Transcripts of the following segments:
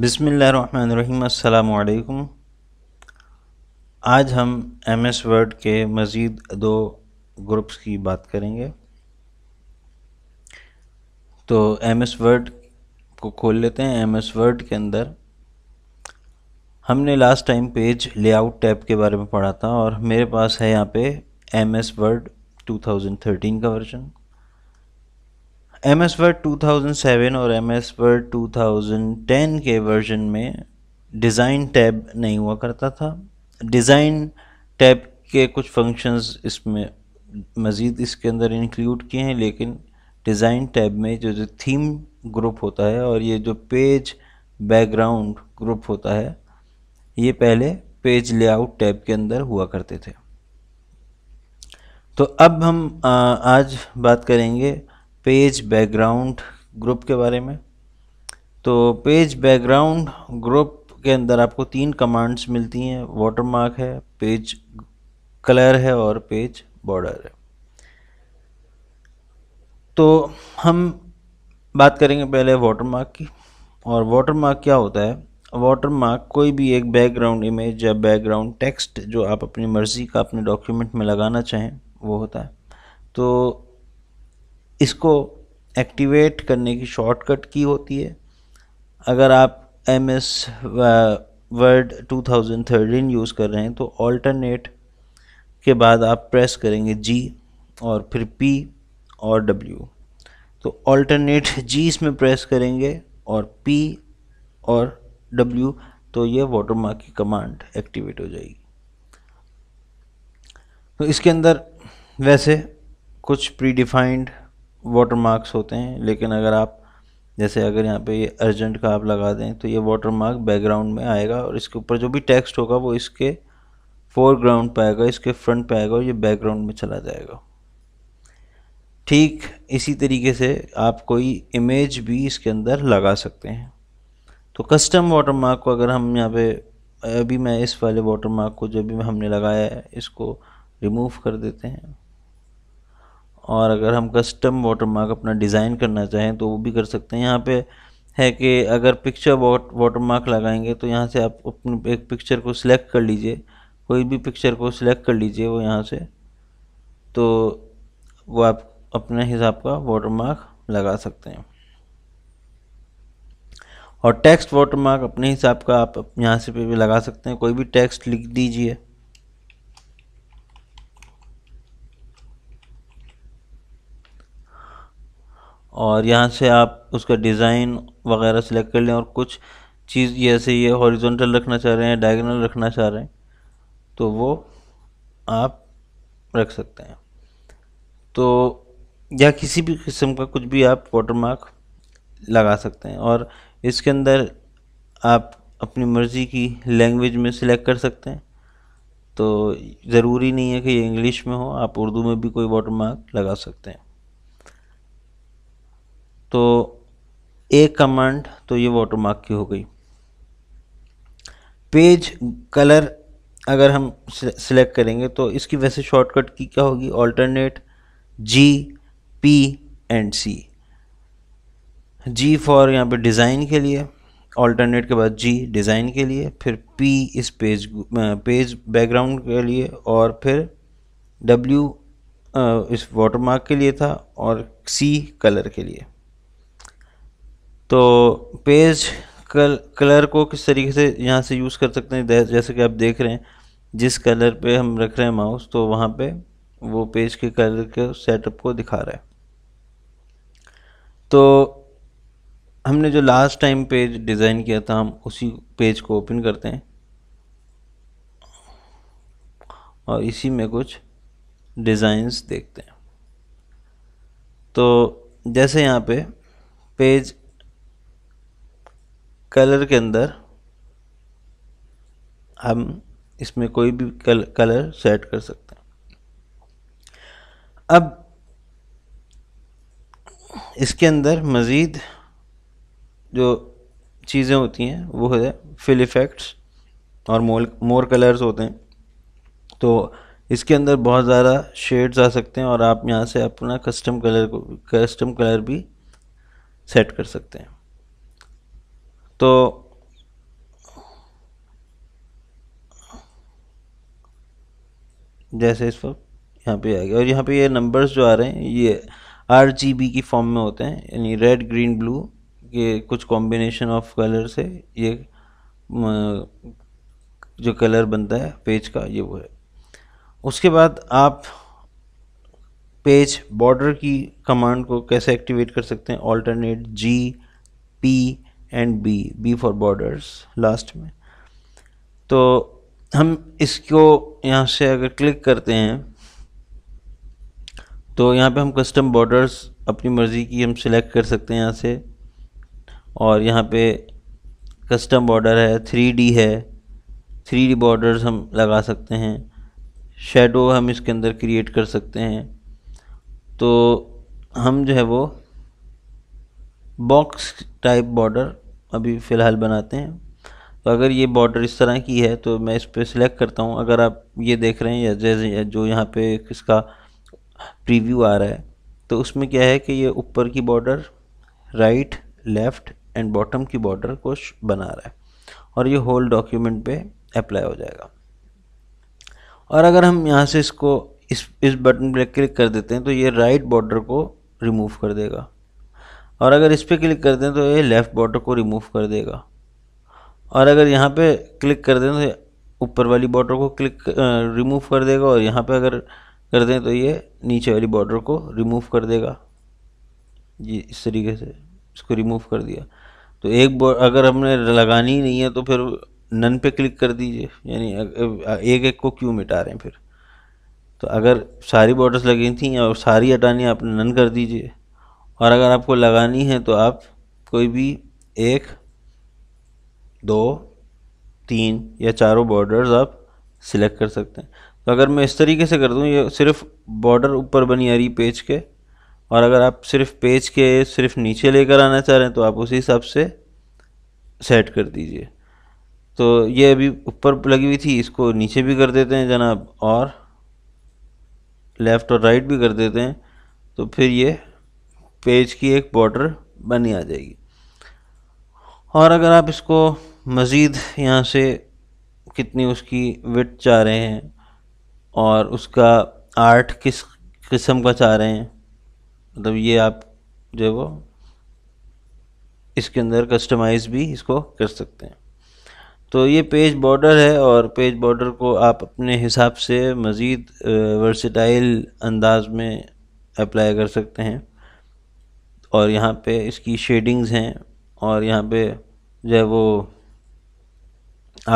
बिसमीम् अल्लाम आज हम एम एस वर्ड के मज़ीद दो ग्रुप्स की बात करेंगे तो एम एस वर्ड को खोल लेते हैं एम एस वर्ड के अंदर हमने last time page layout tab के बारे में पढ़ा था और मेरे पास है यहाँ पे एम एस वर्ड 2013 का वर्जन M S Word two thousand seven और M S Word two thousand ten के वर्जन में डिज़ाइन टैब नहीं हुआ करता था डिज़ाइन टैब के कुछ फंक्शंस इसमें मज़ीद इसके अंदर इंक्लूड किए हैं लेकिन डिज़ाइन टैब में जो जो थीम ग्रुप होता है और ये जो पेज बैकग्राउंड ग्रुप होता है ये पहले पेज लेआउट टैब के अंदर हुआ करते थे तो अब हम आज बात करेंगे पेज बैकग्राउंड ग्रुप के बारे में तो पेज बैकग्राउंड ग्रुप के अंदर आपको तीन कमांड्स मिलती हैं वाटरमार्क है पेज कलर है और पेज बॉर्डर है तो हम बात करेंगे पहले वाटरमार्क की और वाटरमार्क क्या होता है वाटरमार्क कोई भी एक बैकग्राउंड इमेज या बैकग्राउंड टेक्स्ट जो आप अपनी मर्ज़ी का अपने डॉक्यूमेंट में लगाना चाहें वो होता है तो इसको एक्टिवेट करने की शॉर्टकट की होती है अगर आप M S Word thirteen use कर रहे हैं तो ऑल्टरनेट के बाद आप प्रेस करेंगे जी और फिर पी और डब्ल्यू तो ऑल्टरनेट जी इसमें प्रेस करेंगे और पी और डब्ल्यू तो ये वाटरमार्क की कमांड एक्टिवेट हो जाएगी तो इसके अंदर वैसे कुछ प्री डिफाइंड वाटर मार्क्स होते हैं लेकिन अगर आप जैसे अगर यहाँ पे ये अर्जेंट का आप लगा दें तो ये वाटर मार्क बैकग्राउंड में आएगा और इसके ऊपर जो भी टेक्स्ट होगा वो इसके फोरग्राउंड पे आएगा इसके फ्रंट पे आएगा और ये बैकग्राउंड में चला जाएगा ठीक इसी तरीके से आप कोई इमेज भी इसके अंदर लगा सकते हैं तो कस्टम वाटर मार्क को अगर हम यहाँ पे अभी मैं इस वाले वाटर मार्क को जो भी हमने लगाया है इसको रिमूव कर देते हैं और अगर हम कस्टम वाटरमार्क अपना डिज़ाइन करना चाहें तो वो भी कर सकते हैं यहाँ पे है कि अगर पिक्चर वाटरमार्क लगाएंगे तो यहाँ से आप अपनी एक पिक्चर को सिलेक्ट कर लीजिए कोई भी पिक्चर को सिलेक्ट कर लीजिए वो यहाँ से तो वो आप अपने हिसाब का वाटरमार्क लगा सकते हैं और टेक्स्ट वाटरमार्क अपने हिसाब का आप यहाँ से भी लगा सकते हैं कोई भी टेक्स्ट लिख दीजिए और यहाँ से आप उसका डिज़ाइन वगैरह सेलेक्ट कर लें और कुछ चीज़ जैसे ये हॉरिजॉन्टल रखना चाह रहे हैं डायगोनल रखना चाह रहे हैं तो वो आप रख सकते हैं तो या किसी भी किस्म का कुछ भी आप वाटरमार्क लगा सकते हैं और इसके अंदर आप अपनी मर्ज़ी की लैंग्वेज में सिलेक्ट कर सकते हैं तो ज़रूरी नहीं है कि ये इंग्लिश में हो आप उर्दू में भी कोई वाटरमार्क लगा सकते हैं तो ए कमांड तो ये वाटरमार्क की हो गई पेज कलर अगर हम सिलेक्ट करेंगे तो इसकी वैसे शॉर्टकट की क्या होगी alternate G P and C G for यहाँ पे डिज़ाइन के लिए ऑल्टरनेट के बाद जी डिज़ाइन के लिए फिर पी इस पेज पेज बैकग्राउंड के लिए और फिर डब्ल्यू इस वाटरमार्क के लिए था और सी कलर के लिए तो पेज कल कलर को किस तरीके से यहाँ से यूज़ कर सकते हैं जैसे कि आप देख रहे हैं जिस कलर पे हम रख रहे हैं माउस तो वहाँ पे वो पेज के कलर के सेटअप को दिखा रहा है तो हमने जो लास्ट टाइम पेज डिज़ाइन किया था हम उसी पेज को ओपन करते हैं और इसी में कुछ डिज़ाइंस देखते हैं तो जैसे यहाँ पे पेज कलर के अंदर हम इसमें कोई भी कल, कलर सेट कर सकते हैं अब इसके अंदर मज़ीद जो चीज़ें होती हैं वो है फिल इफ़ेक्ट्स और मोल मोर कलर्स होते हैं तो इसके अंदर बहुत ज़्यादा शेड्स आ सकते हैं और आप यहाँ से अपना कस्टम कलर को कस्टम कलर भी सेट कर सकते हैं तो जैसे इस वक्त यहाँ पे आ गया और यहाँ पे ये नंबर्स जो आ रहे हैं ये आर जी बी की फॉर्म में होते हैं यानी रेड ग्रीन ब्लू के कुछ कॉम्बिनेशन ऑफ कलर से ये जो कलर बनता है पेज का ये वो है उसके बाद आप पेज बॉर्डर की कमांड को कैसे एक्टिवेट कर सकते हैं alternate G P and B B for borders last में तो हम इसको यहाँ से अगर क्लिक करते हैं तो यहाँ पे हम कस्टम बॉर्डर्स अपनी मर्ज़ी की हम सिलेक्ट कर सकते हैं यहाँ से और यहाँ पे कस्टम बॉर्डर है थ्री डी है थ्री डी बॉर्डर्स हम लगा सकते हैं शेडो हम इसके अंदर क्रिएट कर सकते हैं तो हम जो है वो बॉक्स टाइप बॉर्डर अभी फ़िलहाल बनाते हैं तो अगर ये बॉर्डर इस तरह की है तो मैं इस पर सिलेक्ट करता हूँ अगर आप ये देख रहे हैं या जैसे जो यहाँ पे इसका प्रीव्यू आ रहा है तो उसमें क्या है कि ये ऊपर की border right left and bottom की बॉर्डर को बना रहा है और ये होल डॉक्यूमेंट पे अप्लाई हो जाएगा और अगर हम यहाँ से इसको इस इस बटन पर क्लिक कर देते हैं तो ये राइट बॉर्डर को रिमूव कर देगा और अगर इस पर क्लिक कर दें तो ये लेफ़्ट बॉर्डर को रिमूव कर देगा और अगर यहाँ पे क्लिक कर दें तो ऊपर वाली बॉर्डर को क्लिक रिमूव कर देगा और यहाँ पे अगर कर दें तो ये नीचे वाली बॉर्डर को रिमूव कर देगा जी इस तरीके से इसको रिमूव कर दिया तो एक अगर हमने लगानी ही नहीं है तो फिर नन पे क्लिक कर दीजिए यानी एक एक को क्यों मिटा रहे हैं फिर तो अगर सारी बॉर्डर्स लगी थी और सारी हटानी आपने नन कर दीजिए और अगर आपको लगानी है तो आप कोई भी एक दो तीन या चारों बॉर्डर्स आप सिलेक्ट कर सकते हैं तो अगर मैं इस तरीके से कर दूँ ये सिर्फ बॉर्डर ऊपर बनी आ रही पेज के और अगर आप सिर्फ पेज के सिर्फ नीचे लेकर आना चाह रहे हैं तो आप उसी हिसाब से सेट कर दीजिए तो ये अभी ऊपर लगी हुई थी इसको नीचे भी कर देते हैं जनाब और लेफ़्ट और राइट भी कर देते हैं तो फिर ये पेज की एक बॉर्डर बनी आ जाएगी और अगर आप इसको मज़ीद यहाँ से कितनी उसकी विट चाह रहे हैं और उसका आर्ट किस किस्म का चाह रहे हैं मतलब ये आप जो है वो इसके अंदर कस्टमाइज़ भी इसको कर सकते हैं तो ये पेज बॉर्डर है और पेज बॉर्डर को आप अपने हिसाब से मज़ीद वर्सटाइल अंदाज में अप्लाई कर सकते हैं और यहाँ पे इसकी शेडिंग्स हैं और यहाँ पे जो है वो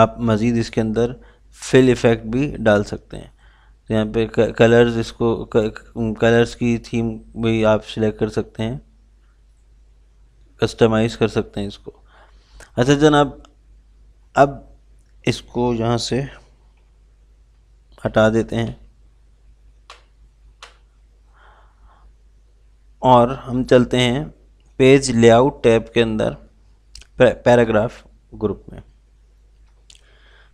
आप मज़ीद इसके अंदर फिल इफ़ेक्ट भी डाल सकते हैं तो यहाँ पे कलर्स इसको कलर्स की थीम भी आप सिलेक्ट कर सकते हैं कस्टमाइज़ कर सकते हैं इसको अच्छा जनाब अब इसको यहाँ से हटा देते हैं और हम चलते हैं पेज लेआउट टैब के अंदर पैराग्राफ ग्रुप में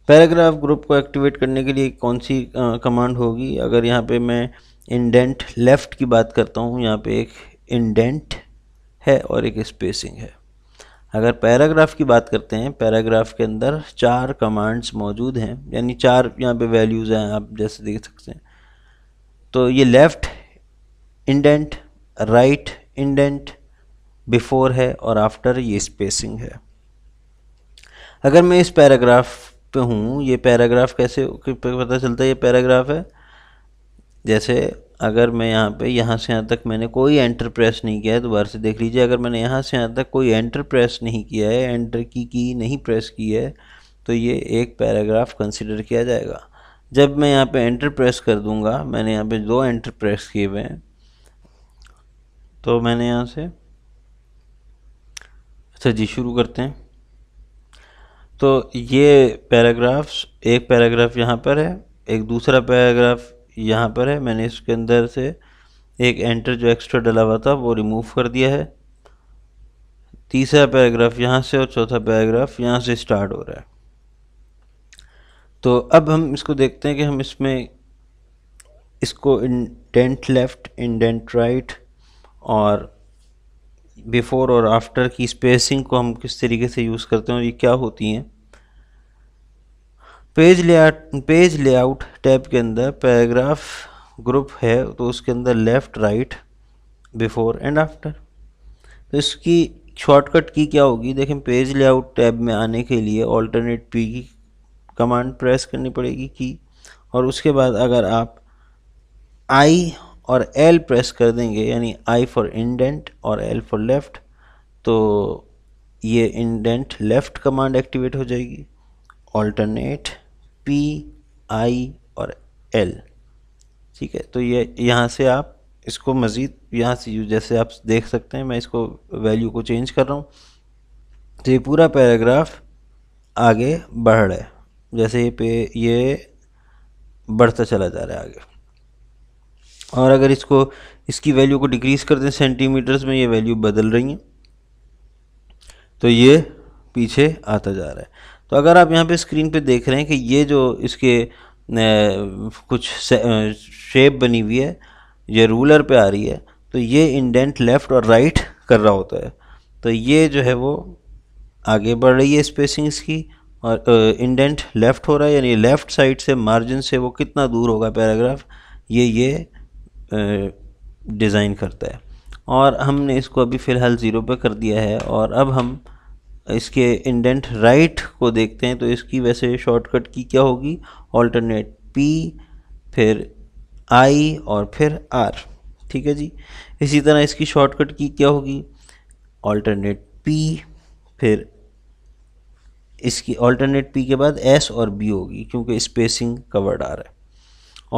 पैराग्राफ ग्रुप को एक्टिवेट करने के लिए कौन सी कमांड होगी अगर यहाँ पे मैं इंडेंट लेफ़्ट की बात करता हूँ यहाँ पे एक इंडेंट है और एक स्पेसिंग है अगर पैराग्राफ की बात करते हैं पैराग्राफ के अंदर चार कमांड्स मौजूद हैं यानी चार यहाँ पे वैल्यूज़ हैं आप जैसे देख सकते हैं तो ये left indent right indent before है और आफ्टर ये स्पेसिंग है अगर मैं इस पैराग्राफ पे हूँ ये पैराग्राफ कैसे पता चलता है ये पैराग्राफ है जैसे अगर मैं यहाँ पे यहाँ से यहाँ तक मैंने कोई एंटर प्रेस नहीं किया है दोबारा से देख लीजिए अगर मैंने यहाँ से यहाँ तक कोई एंटर प्रेस नहीं किया है एंटर की की नहीं प्रेस की है तो ये एक पैराग्राफ कंसिडर किया जाएगा जब मैं यहाँ पे एंटर प्रेस कर दूँगा मैंने यहाँ पे दो एंटर प्रेस किए हुए हैं तो मैंने यहाँ से अच्छा जी शुरू करते हैं तो ये पैराग्राफ्स एक पैराग्राफ यहाँ पर है एक दूसरा पैराग्राफ यहाँ पर है मैंने इसके अंदर से एक एंटर जो एक्स्ट्रा डला हुआ था वो रिमूव कर दिया है तीसरा पैराग्राफ यहाँ से और चौथा पैराग्राफ यहाँ से स्टार्ट हो रहा है तो अब हम इसको देखते हैं कि हम इसमें इसको इंडेंट लेफ़्ट इंडेंट राइट और बिफ़ोर और आफ्टर की स्पेसिंग को हम किस तरीके से यूज़ करते हैं और ये क्या होती हैं page layout page layout tab के अंदर पैराग्राफ ग्रुप है तो उसके अंदर left right before and after तो इसकी शॉर्टकट की क्या होगी देखें पेज लेआउट टैब में आने के लिए ऑल्टरनेट पी की कमांड प्रेस करनी पड़ेगी की और उसके बाद अगर आप आई और एल प्रेस कर देंगे यानी आई फॉर इंडेंट और एल फॉर लेफ़्ट तो ये इंडेंट लेफ़्ट कमांड एक्टिवेट हो जाएगी ऑल्टरनेट पी आई और एल ठीक है तो ये यहाँ से आप इसको मज़ीद यहाँ से यू जैसे आप देख सकते हैं मैं इसको वैल्यू को चेंज कर रहा हूँ तो ये पूरा पैराग्राफ आगे बढ़ रहा है जैसे ये पे ये बढ़ता चला जा रहा है आगे और अगर इसको इसकी वैल्यू को डिक्रीज़ कर दें सेंटीमीटर्स में ये वैल्यू बदल रही हैं तो ये पीछे आता जा रहा है तो अगर आप यहाँ पे स्क्रीन पे देख रहे हैं कि ये जो इसके कुछ शेप बनी हुई है ये रूलर पे आ रही है तो ये इंडेंट लेफ़्ट और राइट कर रहा होता है तो ये जो है वो आगे बढ़ रही है स्पेसिंग्स की और इंडेंट लेफ़्ट हो रहा है यानी लेफ़्ट साइड से मार्जिन से वो कितना दूर होगा पैराग्राफ ये ये डिज़ाइन करता है और हमने इसको अभी फ़िलहाल ज़ीरो पे कर दिया है और अब हम इसके इंडेंट राइट को देखते हैं तो इसकी वैसे शॉर्टकट की क्या होगी ऑल्टरनेट पी फिर आई और फिर आर ठीक है जी इसी तरह इसकी शॉर्टकट की क्या होगी ऑल्टरनेट पी फिर इसकी ऑल्टरनेट पी के बाद एस और बी होगी क्योंकि स्पेसिंग कवर्ड आ रहा है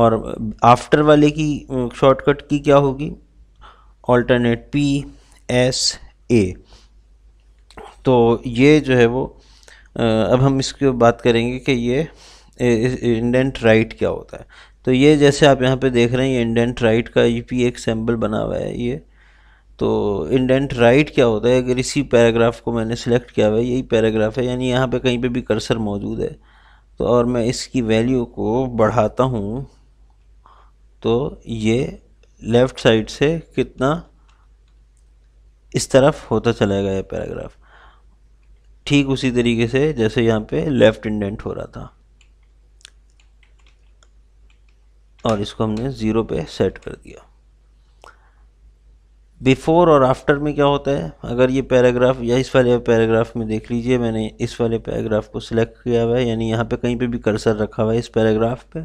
और आफ्टर वाले की शॉर्टकट की क्या होगी ऑल्टरनेट पी एस ए तो ये जो है वो अब हम इसकी बात करेंगे कि ये इंडेंट राइट क्या होता है तो ये जैसे आप यहाँ पे देख रहे हैं ये इंडेंट राइट का ये e पी एक सैम्पल बना हुआ है ये तो इंडेंट राइट क्या होता है अगर इसी पैराग्राफ को मैंने सेलेक्ट किया हुआ है यही पैराग्राफ है यानी यहाँ पे कहीं पे भी कर्सर मौजूद है तो और मैं इसकी वैल्यू को बढ़ाता हूँ तो ये लेफ़्ट साइड से कितना इस तरफ होता चला गया पैराग्राफ ठीक उसी तरीके से जैसे यहाँ पे लेफ़्ट इंडेंट हो रहा था और इसको हमने ज़ीरो पे सेट कर दिया बिफ़ोर और आफ्टर में क्या होता है अगर ये पैराग्राफ या इस वाले पैराग्राफ में देख लीजिए मैंने इस वाले पैराग्राफ को सिलेक्ट किया हुआ है यानी यहाँ पे कहीं पे भी कर्सर रखा हुआ है इस पैराग्राफ पे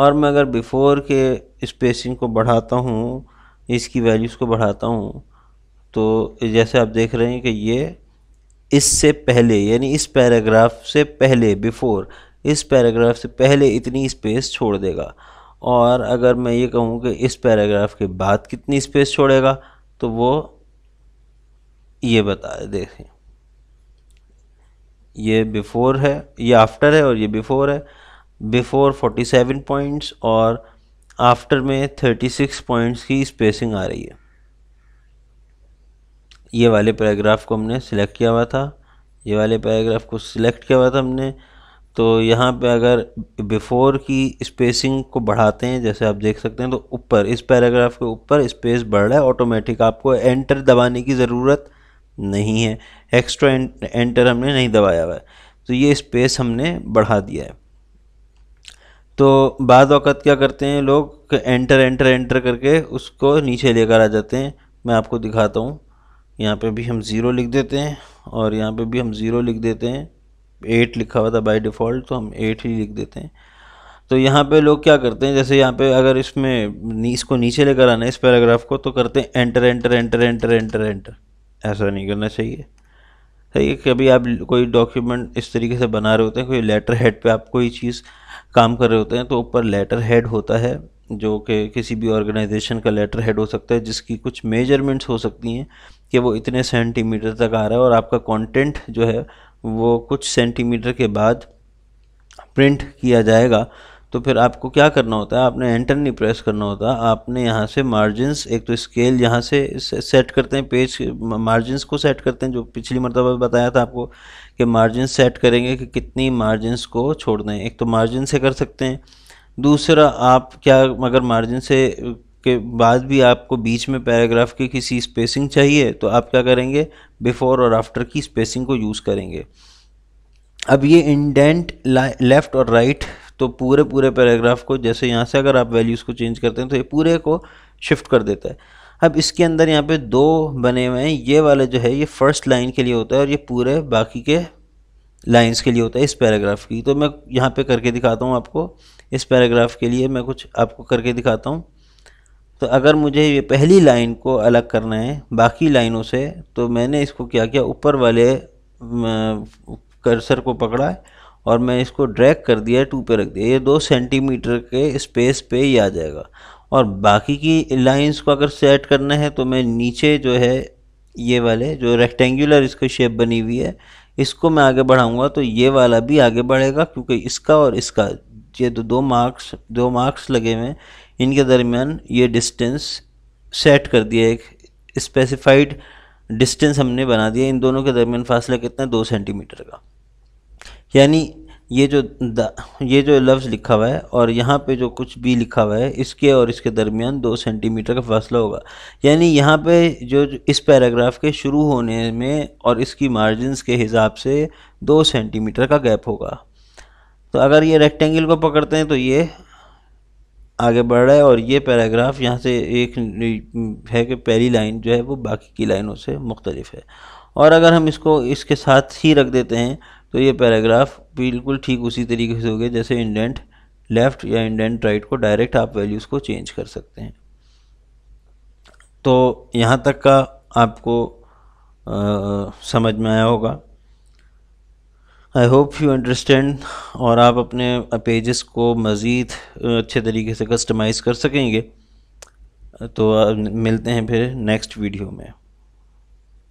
और मैं अगर बिफ़ोर के स्पेसिंग को बढ़ाता हूँ इसकी वैल्यूज़ को बढ़ाता हूँ तो जैसे आप देख रहे हैं कि ये इससे पहले यानी इस पैराग्राफ से पहले बिफ़ोर इस पैराग्राफ से पहले इतनी स्पेस छोड़ देगा और अगर मैं ये कहूँ कि इस पैराग्राफ के बाद कितनी स्पेस छोड़ेगा तो वो ये बता देखें ये बिफ़ोर है ये आफ्टर है और ये बिफ़ोर है बिफोर 47 पॉइंट्स और आफ्टर में 36 पॉइंट्स की स्पेसिंग आ रही है ये वाले पैराग्राफ को हमने सिलेक्ट किया हुआ था ये वाले पैराग्राफ को सिलेक्ट किया हुआ था हमने तो यहाँ पे अगर बिफोर की स्पेसिंग को बढ़ाते हैं जैसे आप देख सकते हैं तो ऊपर इस पैराग्राफ के ऊपर स्पेस बढ़ रहा है ऑटोमेटिक आपको एंटर दबाने की ज़रूरत नहीं है एक्स्ट्रा एंटर हमने नहीं दबाया हुआ है तो ये स्पेस हमने बढ़ा दिया है तो बाद अवत क्या करते हैं लोग कि एंटर एंटर एंटर करके उसको नीचे लेकर आ जाते हैं मैं आपको दिखाता हूँ यहाँ पे भी हम ज़ीरो लिख देते हैं और यहाँ पे भी हम ज़ीरो लिख देते हैं एट लिखा हुआ था बाय डिफ़ॉल्ट तो हम एट ही लिख देते हैं तो यहाँ पे लोग क्या करते हैं जैसे यहाँ पे अगर इसमें इसको नीचे लेकर आना है इस पैराग्राफ को तो करते हैं enter enter enter enter enter enter ऐसा नहीं करना चाहिए सही है कभी आप कोई डॉक्यूमेंट इस तरीके से बना रहे होते हैं कोई लेटर हेड पे आप कोई चीज़ काम कर रहे होते हैं तो ऊपर लेटर हेड होता है जो कि किसी भी ऑर्गेनाइजेशन का लेटर हेड हो सकता है जिसकी कुछ मेजरमेंट्स हो सकती हैं कि वो इतने सेंटीमीटर तक आ रहा है और आपका कंटेंट जो है वो कुछ सेंटीमीटर के बाद प्रिंट किया जाएगा तो फिर आपको क्या करना होता है आपने एंटर नहीं प्रेस करना होता आपने यहाँ से मार्जिनस एक तो स्केल यहाँ से सेट करते हैं पेज मार्जिनस को सेट करते हैं जो पिछली मरतबा बताया था आपको कि मार्जिन सेट करेंगे कि कितनी मार्जिनस को छोड़ दें एक तो मार्जिन से कर सकते हैं दूसरा आप क्या अगर मार्जिन से के बाद भी आपको बीच में पैराग्राफ की किसी स्पेसिंग चाहिए तो आप क्या करेंगे बिफ़ोर और आफ्टर की स्पेसिंग को यूज़ करेंगे अब ये इंडेंट लेफ़्ट और राइट तो पूरे पूरे पैराग्राफ को जैसे यहाँ से अगर आप वैल्यूज़ को चेंज करते हैं तो ये पूरे को शिफ्ट कर देता है अब इसके अंदर यहाँ पे दो बने हुए हैं ये वाला जो है ये फर्स्ट लाइन के लिए होता है और ये पूरे बाकी के लाइंस के लिए होता है इस पैराग्राफ की तो मैं यहाँ पे करके दिखाता हूँ आपको इस पैराग्राफ के लिए मैं कुछ आपको करके दिखाता हूँ तो अगर मुझे ये पहली लाइन को अलग करना है बाकी लाइनों से तो मैंने इसको क्या किया ऊपर वाले कर्सर को पकड़ा है और मैं इसको ड्रैग कर दिया टू पे रख दिया ये दो सेंटीमीटर के स्पेस पे ही आ जाएगा और बाकी की लाइंस को अगर सेट करना है तो मैं नीचे जो है ये वाले जो रेक्टेंगुलर इसकी शेप बनी हुई है इसको मैं आगे बढ़ाऊँगा तो ये वाला भी आगे बढ़ेगा क्योंकि इसका और इसका ये तो दो मार्क्स दो मार्क्स लगे हुए हैं इनके दरमियान ये डिस्टेंस सेट कर दिया एक स्पेसिफाइड डिस्टेंस हमने बना दिया इन दोनों के दरमियान फासला कितना है दो सेंटीमीटर का यानी ये जो द ये जो लफ्ज़ लिखा हुआ है और यहाँ पे जो कुछ भी लिखा हुआ है इसके और इसके दरमियान दो सेंटीमीटर का फासला होगा यानी यहाँ पे जो इस पैराग्राफ के शुरू होने में और इसकी मार्जिनस के हिसाब से दो सेंटीमीटर का गैप होगा तो अगर ये रेक्टेंगल को पकड़ते हैं तो ये आगे बढ़ रहा है और ये पैराग्राफ यहाँ से एक है कि पहली लाइन जो है वो बाकी की लाइनों से मुख्तलिफ है और अगर हम इसको इसके साथ ही रख देते हैं तो ये पैराग्राफ बिल्कुल ठीक उसी तरीके से हो गया जैसे इंडेंट लेफ़्ट या इंडेंट राइट को डायरेक्ट आप वैल्यूज़ को चेंज कर सकते हैं तो यहाँ तक का आपको आ, समझ में आया होगा आई होप यू अंडरस्टैंड और आप अपने पेजेस को मज़ीद अच्छे तरीके से कस्टमाइज़ कर सकेंगे तो मिलते हैं फिर नेक्स्ट वीडियो में